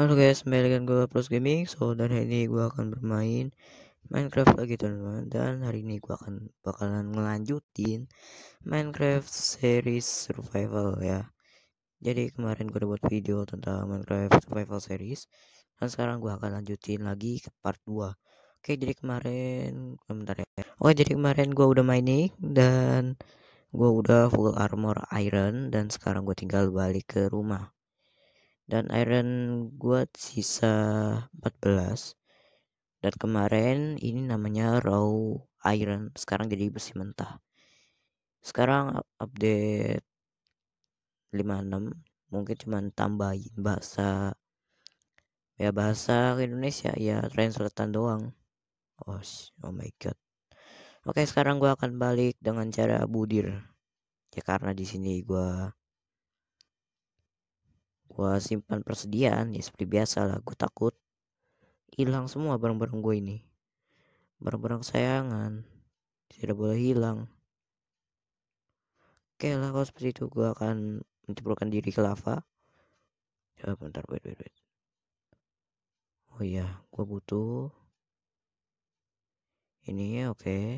Halo guys, kembali dengan gue Plus Gaming. So dan hari ini gue akan bermain Minecraft lagi teman-teman. Dan hari ini gue akan bakalan ngelanjutin Minecraft series survival ya. Jadi kemarin gue udah buat video tentang Minecraft survival series. Dan sekarang gue akan lanjutin lagi ke part 2 Oke, jadi kemarin bentar ya. Oke, jadi kemarin gue udah mining dan gue udah full armor iron dan sekarang gue tinggal balik ke rumah dan iron gua sisa 14 dan kemarin ini namanya raw iron sekarang jadi besi mentah sekarang update 56 mungkin cuma tambahin bahasa ya bahasa Indonesia ya Selatan doang oh, oh my god oke sekarang gua akan balik dengan cara budir ya karena di sini gua Gua simpan persediaan ya seperti biasa lah. Gue takut hilang semua barang-barang gue ini. Barang-barang sayangan tidak boleh hilang. Oke lah kalau seperti itu gue akan menceburkan diri ke lava. Coba bentar wait wait wait. Oh iya, gue butuh ini oke. Okay.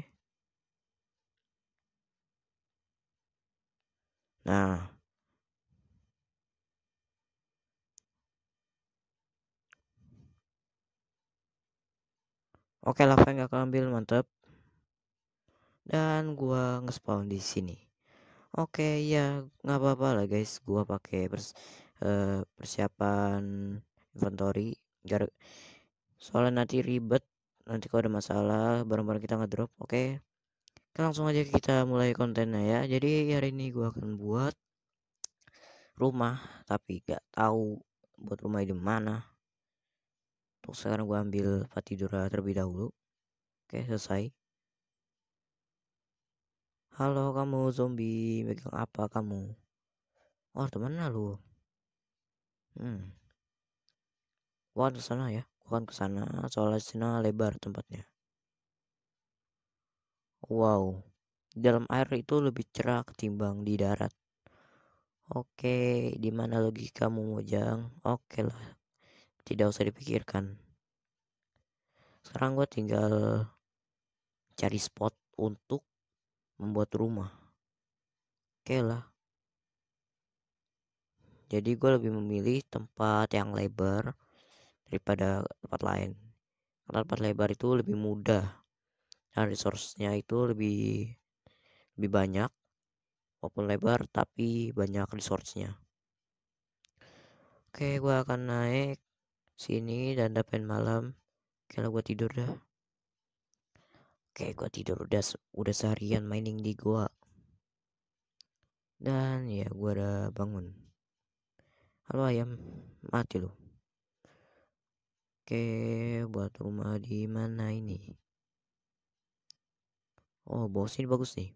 Nah, Oke, lah, yang gak ambil mantep. Dan gua ngespawn di sini. Oke, ya nggak apa-apa lah guys. Gua pakai pers uh, persiapan inventory. Gar Soalnya nanti ribet. Nanti kalau ada masalah barang-barang kita ngedrop. Oke. Oke, langsung aja kita mulai kontennya ya. Jadi hari ini gua akan buat rumah, tapi gak tahu buat rumah di mana untuk sekarang gue ambil dora terlebih dahulu oke selesai halo kamu zombie megang apa kamu oh teman lu hmm wah ke sana ya Bukan ke sana, soalnya sana lebar tempatnya wow dalam air itu lebih cerah ketimbang di darat Oke, okay, di mana logika kamu Mojang? Oke okay lah, tidak usah dipikirkan sekarang gue tinggal cari spot untuk membuat rumah oke okay lah jadi gue lebih memilih tempat yang lebar daripada tempat lain karena tempat lebar itu lebih mudah dan resource-nya itu lebih lebih banyak walaupun lebar tapi banyak resource-nya oke gue akan naik sini dan pengen malam kalo gua tidur dah oke gua tidur udah udah seharian mining di gua dan ya gua udah bangun halo ayam mati lu oke buat rumah di mana ini oh bos ini bagus nih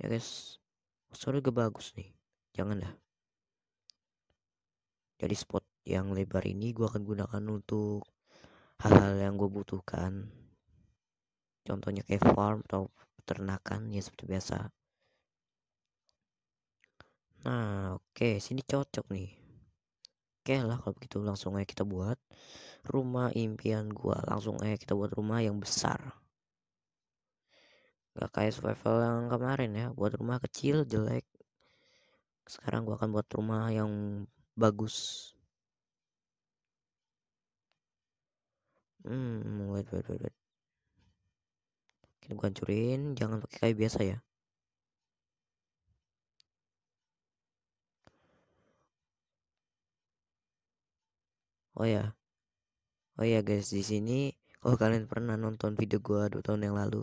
ya guys sorry gue bagus nih jangan dah jadi spot yang lebar ini gue akan gunakan untuk hal-hal yang gue butuhkan. Contohnya kayak farm atau peternakan ya seperti biasa. Nah, oke, okay, sini cocok nih. Oke okay lah kalau begitu langsung aja kita buat rumah impian gue Langsung aja kita buat rumah yang besar. Gak kayak survival yang kemarin ya, buat rumah kecil jelek. Sekarang gue akan buat rumah yang bagus. Hmm, wait, wait, wait, wait. Kita bukan curin, jangan pakai kayu biasa ya. Oh ya. Oh ya guys, di sini kalau oh, kalian pernah nonton video gua dua tahun yang lalu,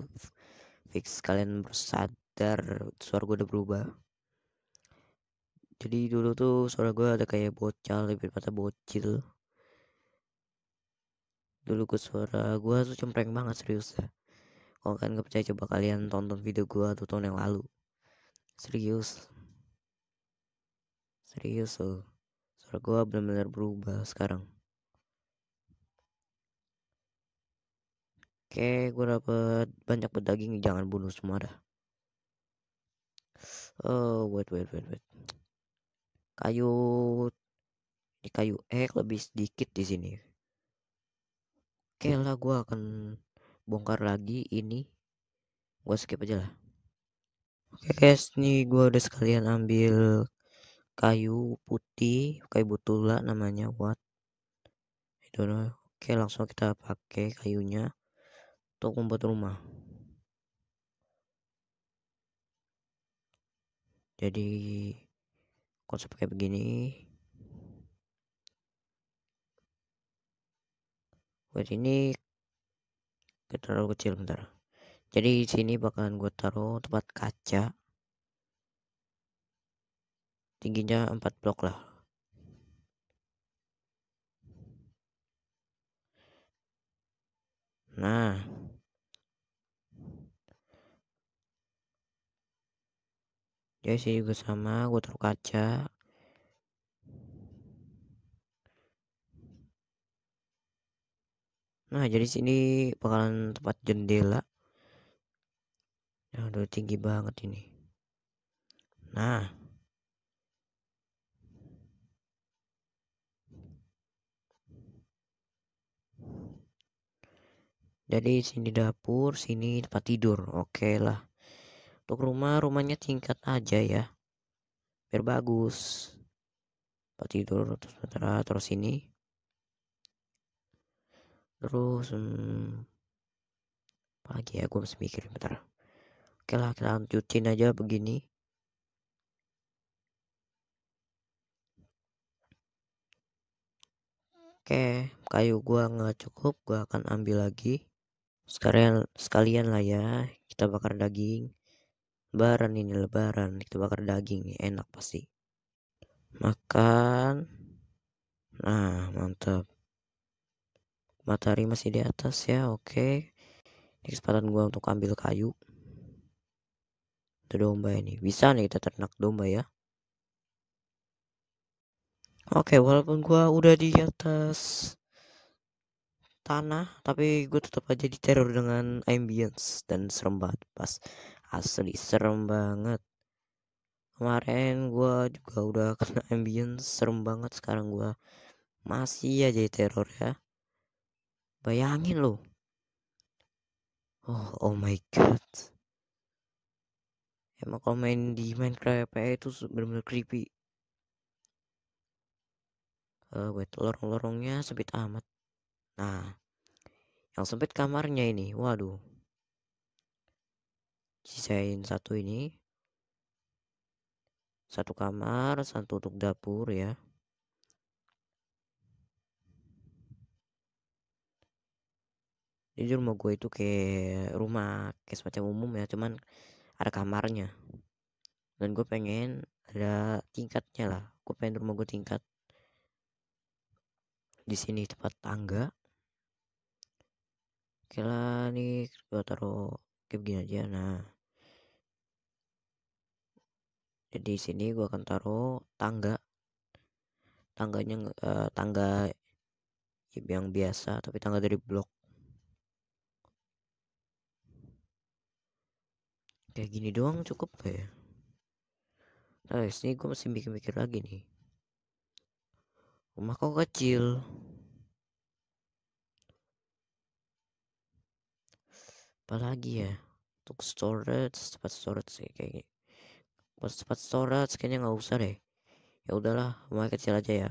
fix kalian bersadar suara gua udah berubah jadi dulu tuh suara gue ada kayak bocah lebih pada bocil dulu gue suara gue tuh cempreng banget serius ya kalau kalian gak percaya coba kalian tonton video gue tuh tahun yang lalu serius serius loh suara gue benar-benar berubah sekarang Oke, gue dapat banyak pedaging, jangan bunuh semua dah. Oh, wait, wait, wait, wait kayu di kayu ek lebih sedikit di sini oke okay lah gue akan bongkar lagi ini gue skip aja lah oke okay guys nih gue udah sekalian ambil kayu putih kayu butula namanya what I don't know oke okay, langsung kita pakai kayunya untuk membuat rumah jadi konsep kayak begini buat ini taruh kecil bentar jadi sini bakalan gue taruh tempat kaca tingginya 4 blok lah nah Ya sini juga sama gue taruh kaca nah jadi sini bakalan tempat jendela yang udah tinggi banget ini. Nah. Jadi sini dapur, sini tempat tidur. Oke okay lah untuk rumah rumahnya tingkat aja ya biar bagus tempat tidur terus sementara terus ini terus hmm, pagi ya gue masih mikir bentar oke lah kita lanjutin aja begini Oke, kayu gua nggak cukup, gua akan ambil lagi. Sekalian sekalian lah ya, kita bakar daging lebaran ini lebaran kita bakar daging enak pasti makan nah mantap matahari masih di atas ya oke ini kesempatan gua untuk ambil kayu itu domba ini bisa nih kita ternak domba ya Oke, walaupun gua udah di atas tanah, tapi gue tetap aja diteror dengan ambience dan serem banget pas asli serem banget kemarin gue juga udah kena ambience serem banget sekarang gue masih aja teror ya bayangin loh oh oh my god emang kalau main di Minecraft PE ya, itu benar-benar creepy uh, wait lorong-lorongnya sempit amat nah yang sempit kamarnya ini waduh sisain satu ini satu kamar satu untuk dapur ya jujur rumah gue itu kayak rumah kayak semacam umum ya cuman ada kamarnya dan gue pengen ada tingkatnya lah gue pengen rumah gue tingkat di sini tempat tangga oke lah nih gue taruh kayak begini aja nah di sini gue akan taruh tangga tangganya uh, tangga yang biasa tapi tangga dari blok kayak gini doang cukup ya nah sini gue masih mikir-mikir lagi nih rumah kok kecil apalagi ya untuk storage tempat storage sih kayak gini pas cepat storage kayaknya nggak usah deh. Ya udahlah, rumah kecil aja ya.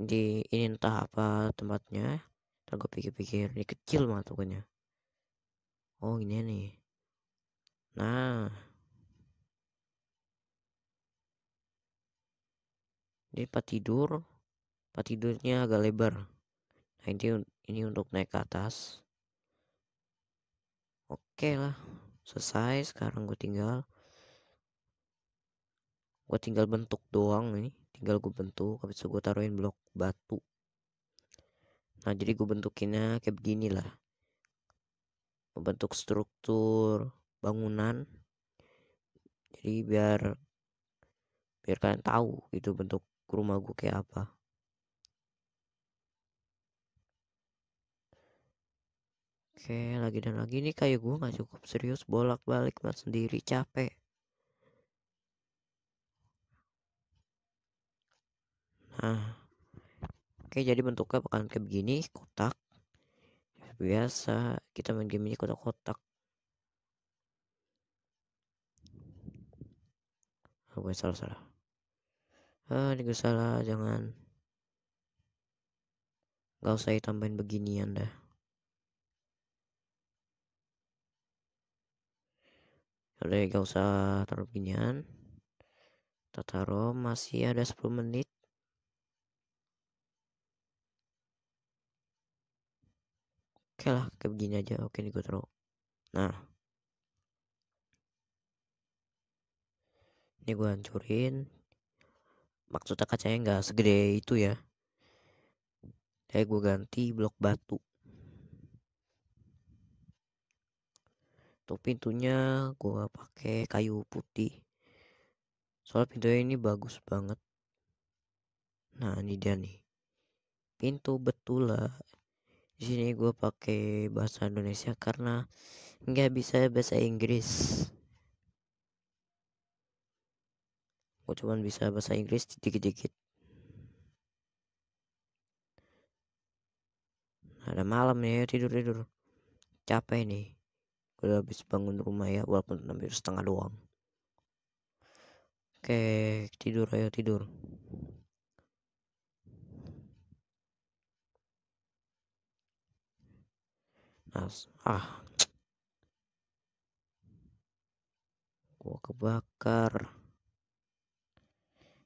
Di ini entah apa tempatnya. Ntar gue pikir-pikir, ini kecil banget pokoknya. Oh ini nih. Nah. Ini tempat tidur. Tempat tidurnya agak lebar. Nah ini, ini untuk naik ke atas. Oke lah. Selesai. Sekarang gue tinggal gue tinggal bentuk doang ini tinggal gue bentuk habis itu gue taruhin blok batu nah jadi gue bentukinnya kayak begini lah membentuk struktur bangunan jadi biar biar kalian tahu itu bentuk rumah gue kayak apa Oke, lagi dan lagi nih kayak gue nggak cukup serius bolak-balik mas sendiri capek. nah oke jadi bentuknya bakalan kayak begini kotak biasa kita main game ini kotak-kotak oh, gue salah salah ah ini gue salah jangan gak usah ditambahin beginian dah oke gak usah taruh beginian Kita taruh masih ada 10 menit okay lah kayak begini aja oke okay, nih gue taruh nah ini gue hancurin maksudnya kacanya nggak segede itu ya kayak gue ganti blok batu tuh pintunya gue pakai kayu putih soal pintunya ini bagus banget nah ini dia nih pintu betula di sini gue pakai bahasa Indonesia karena nggak bisa bahasa Inggris gue cuma bisa bahasa Inggris dikit-dikit ada malam nih ya tidur tidur capek nih udah habis bangun rumah ya walaupun hampir setengah doang oke tidur ayo tidur Nas ah. Gua kebakar.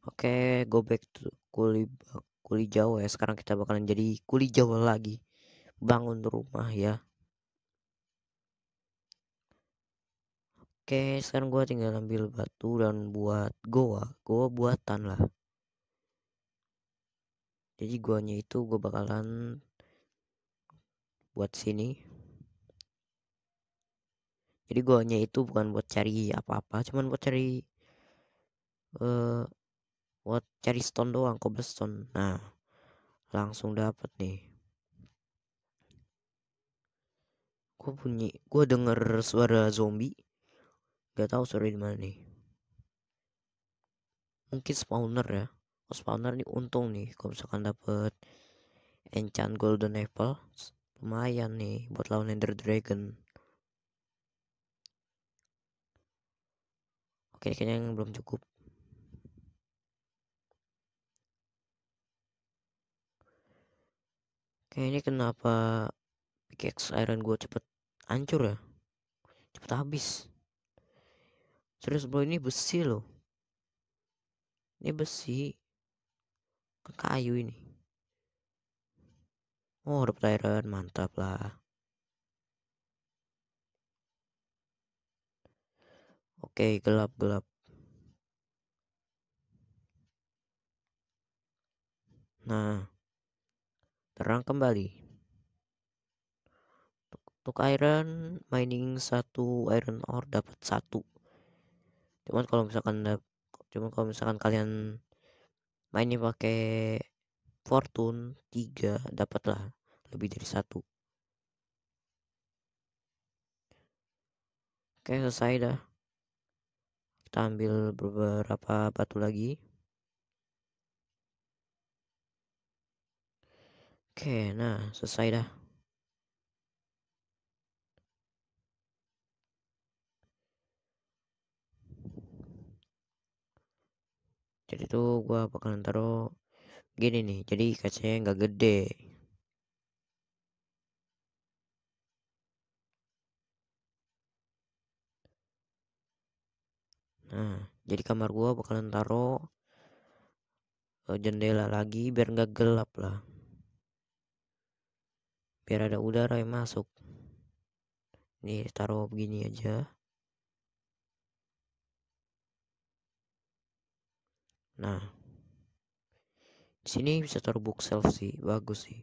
Oke, okay, go back to kuli kuli Jawa ya. Sekarang kita bakalan jadi kuli Jawa lagi. Bangun rumah ya. Oke, okay, sekarang gua tinggal ambil batu dan buat goa, goa buatan lah. Jadi guanya itu gua bakalan buat sini jadi goalnya itu bukan buat cari apa-apa cuman buat cari uh, buat cari stone doang cobblestone nah langsung dapat nih gue bunyi gue denger suara zombie gak tahu suara di mana nih mungkin spawner ya oh, spawner nih untung nih kalau misalkan dapet enchant golden apple lumayan nih buat lawan ender dragon Oke, kayaknya yang belum cukup. Oke, ini kenapa pickaxe iron gue cepet hancur ya? Cepet habis. Serius bro, ini besi loh. Ini besi. Kayu ini. Oh, dapet iron, mantap lah. Oke, gelap-gelap. Nah, terang kembali. Untuk iron mining satu iron ore dapat satu. Cuman kalau misalkan cuman kalau misalkan kalian mainnya pakai fortune 3 dapatlah lebih dari satu. Oke, selesai dah kita ambil beberapa batu lagi Oke, nah selesai dah. Jadi tuh gua bakalan taruh gini nih. Jadi kacanya nggak gede. nah jadi kamar gua bakalan taro eh, jendela lagi biar nggak gelap lah biar ada udara yang masuk nih taruh begini aja nah di sini bisa taruh bookshelf sih bagus sih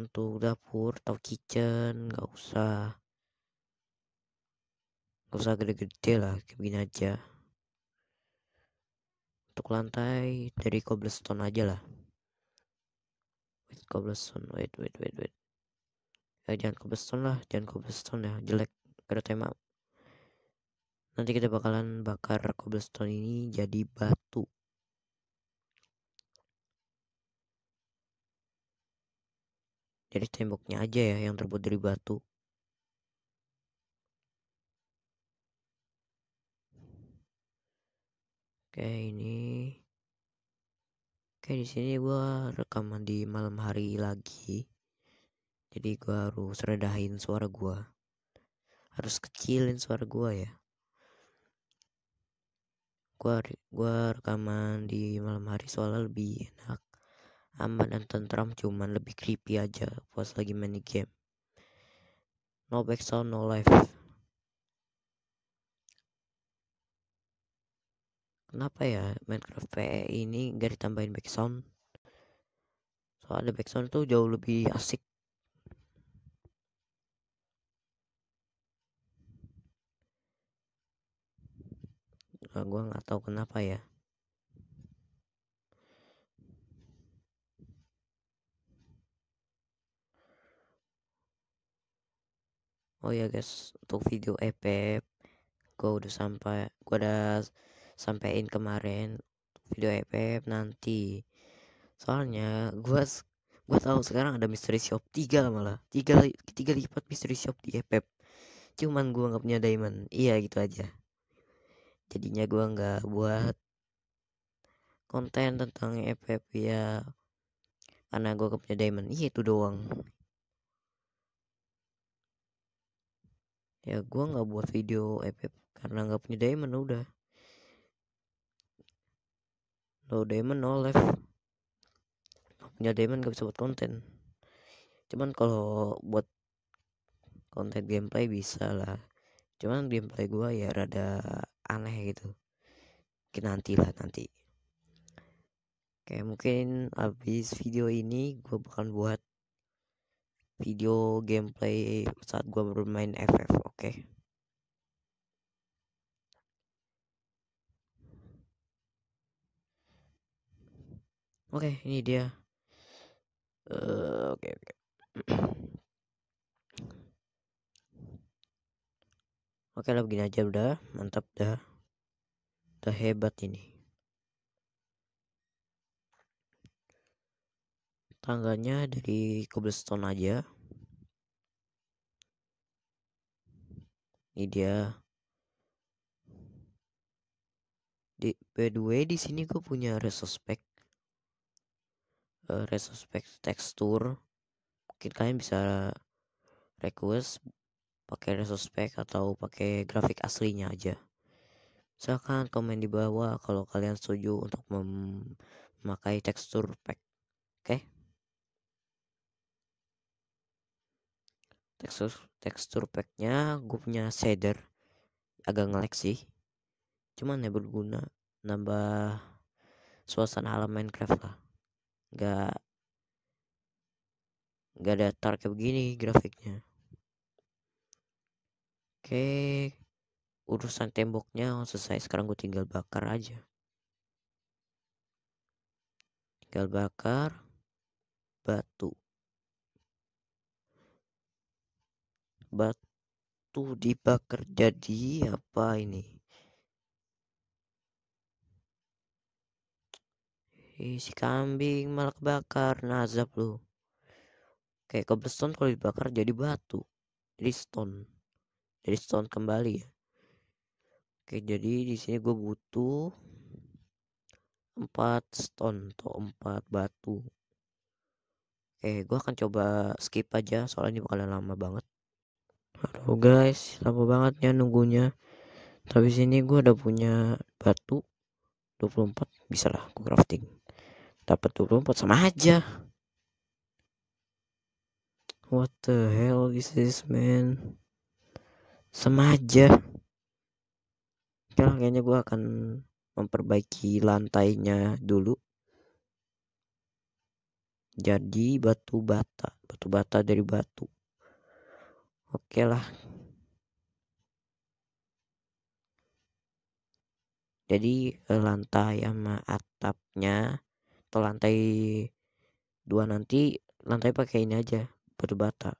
untuk dapur atau kitchen nggak usah gak usah gede-gede lah kabin aja untuk lantai dari cobblestone aja lah wait cobblestone wait wait wait wait ya jangan cobblestone lah jangan cobblestone ya jelek gak ada tema nanti kita bakalan bakar cobblestone ini jadi batu jadi temboknya aja ya yang terbuat dari batu Oke ini Oke di sini gua rekaman di malam hari lagi Jadi gua harus redahin suara gua, Harus kecilin suara gua ya Gue gua rekaman di malam hari soalnya lebih enak Aman dan tentram cuman lebih creepy aja Pas lagi main game No background no life kenapa ya Minecraft PE ini gak ditambahin background soalnya background tuh jauh lebih asik nah, gue nggak tahu kenapa ya Oh ya guys, untuk video EP gue udah sampai, gue udah sampein kemarin video FF e nanti soalnya gua gua tahu sekarang ada misteri shop tiga malah tiga tiga lipat misteri shop di FF e cuman gua nggak punya diamond iya gitu aja jadinya gua nggak buat konten tentang FF e ya karena gua nggak punya diamond iya itu doang ya gua nggak buat video FF karena nggak punya diamond udah kalau diamond no life, punya diamond gak bisa buat konten cuman kalau buat konten gameplay bisa lah cuman gameplay gua ya rada aneh gitu mungkin nanti lah nanti kayak mungkin abis video ini gua bakal buat video gameplay saat gua bermain FF oke okay? Oke, okay, ini dia. Eh, oke, oke. Oke okay lah begini aja udah, mantap dah. Udah hebat ini. Tangganya dari cobblestone aja. Ini dia. Di, by the way di sini gue punya resource pack uh, eh, retrospect tekstur mungkin kalian bisa request pakai retrospect atau pakai grafik aslinya aja silahkan komen di bawah kalau kalian setuju untuk memakai tekstur pack oke okay? tekstur tekstur packnya gue punya shader agak ngelek sih cuman ya berguna nambah suasana alam Minecraft lah nggak nggak datar kayak begini grafiknya oke urusan temboknya selesai sekarang gue tinggal bakar aja tinggal bakar batu batu dibakar jadi apa ini isi kambing malah kebakar nazab lu kayak cobblestone kalau dibakar jadi batu jadi stone jadi stone kembali ya oke jadi di sini gue butuh empat stone atau empat batu oke gue akan coba skip aja soalnya ini bakalan lama banget Halo guys, lama banget ya nunggunya. Tapi sini gue udah punya batu 24 bisa lah gue crafting dapat 24 sama aja what the hell is this man sama aja sekarang kayaknya gue akan memperbaiki lantainya dulu jadi batu bata batu bata dari batu oke okay lah jadi eh, lantai sama atapnya atau lantai dua nanti lantai pakai ini aja batu bata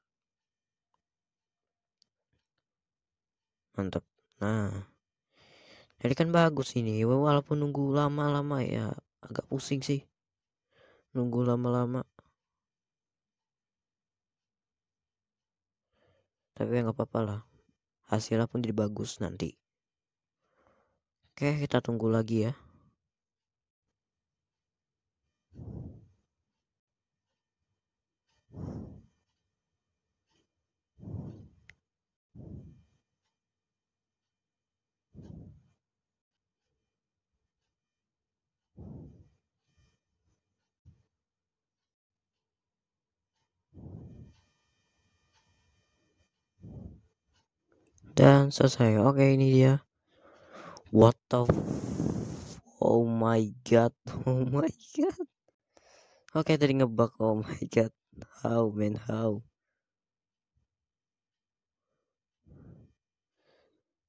mantap nah jadi kan bagus ini walaupun nunggu lama-lama ya agak pusing sih nunggu lama-lama tapi ya nggak apa-apa lah hasilnya pun jadi bagus nanti oke kita tunggu lagi ya dan selesai oke ini dia what the oh my god oh my god oke okay, tadi ngebug oh my god how man how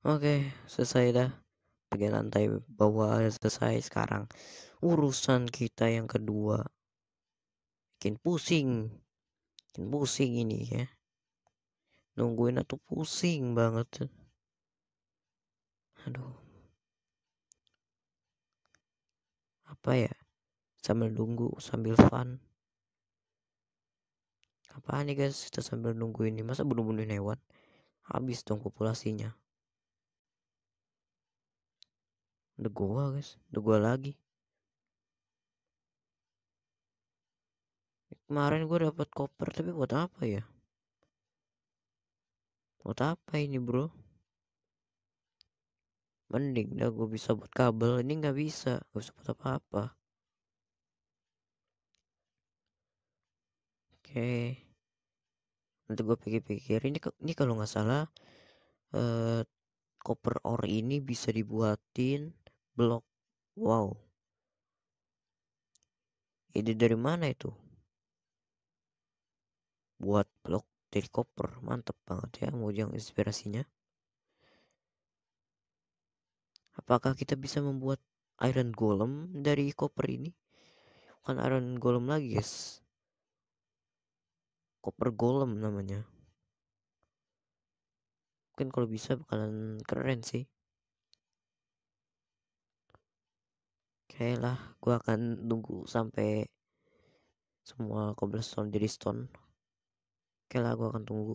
oke okay, selesai dah bagian lantai bawah selesai sekarang urusan kita yang kedua bikin pusing bikin pusing ini ya nungguin atau pusing banget aduh apa ya sambil nunggu sambil fun apaan nih guys kita sambil nunggu ini masa bunuh-bunuhin hewan habis dong populasinya udah gua guys udah gua lagi kemarin gua dapat koper tapi buat apa ya buat apa ini bro mending dah gue bisa buat kabel ini nggak bisa gak bisa buat apa-apa oke nanti gue pikir-pikir ini ini kalau nggak salah eh, copper ore ini bisa dibuatin blok wow Ini dari mana itu buat blok dari koper mantep banget ya Mojang inspirasinya apakah kita bisa membuat iron golem dari koper ini bukan iron golem lagi guys koper golem namanya mungkin kalau bisa bakalan keren sih Oke lah, gue akan tunggu sampai semua cobblestone jadi stone Oke lah, gue akan tunggu.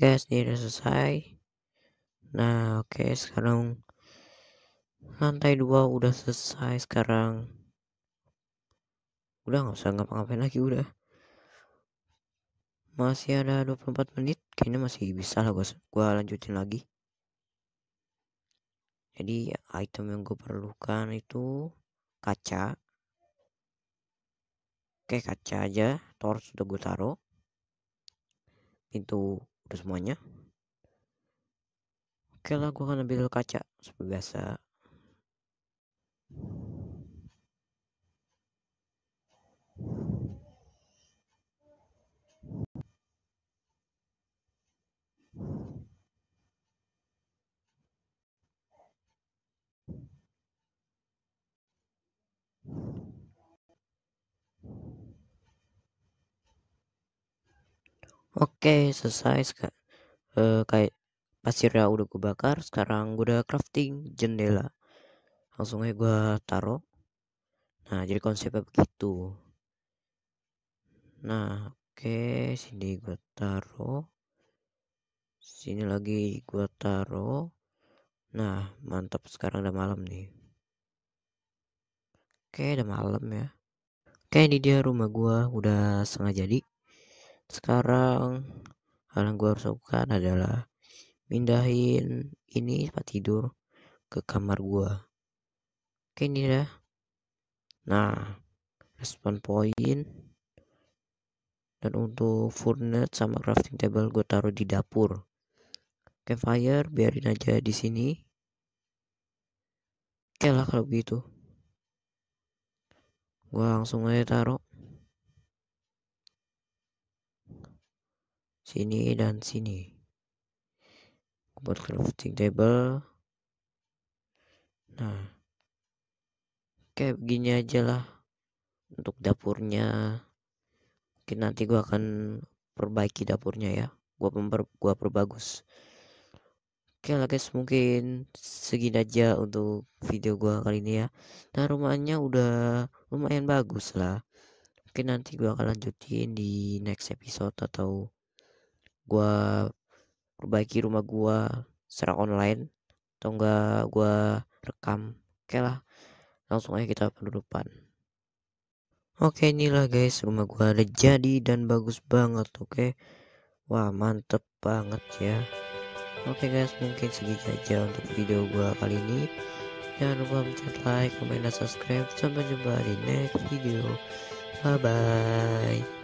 guys ini udah selesai nah oke okay, sekarang lantai dua udah selesai sekarang udah nggak usah ngapa-ngapain lagi udah masih ada 24 menit kayaknya masih bisa lah gua, gua lanjutin lagi jadi item yang gue perlukan itu kaca oke kaca aja torch udah gue taruh pintu udah semuanya oke lah gue akan ambil kaca seperti biasa Oke, selesai. uh, kayak pasirnya udah gue bakar. Sekarang gue udah crafting jendela. Langsung aja gue taro Nah, jadi konsepnya begitu. Nah, oke, sini gue taro Sini lagi gue taro Nah, mantap sekarang udah malam nih. Oke, udah malam ya. Oke, ini dia rumah gue udah setengah jadi sekarang hal yang gue harus lakukan adalah pindahin ini tempat tidur ke kamar gue oke ini dah nah respon point dan untuk furnace sama crafting table gue taruh di dapur fire biarin aja di sini oke lah kalau begitu gue langsung aja taruh sini dan sini buat crafting table nah kayak begini aja lah untuk dapurnya mungkin nanti gua akan perbaiki dapurnya ya gua memper gua perbagus Oke lah guys mungkin segini aja untuk video gua kali ini ya Nah rumahnya udah lumayan bagus lah Oke nanti gua akan lanjutin di next episode atau gue perbaiki rumah gue secara online atau enggak gue rekam oke lah langsung aja kita penutupan oke okay, inilah guys rumah gue ada jadi dan bagus banget oke okay? wah mantep banget ya oke okay, guys mungkin segitu aja untuk video gue kali ini jangan lupa mencet like, komen, dan subscribe. Sampai jumpa di next video. Bye bye.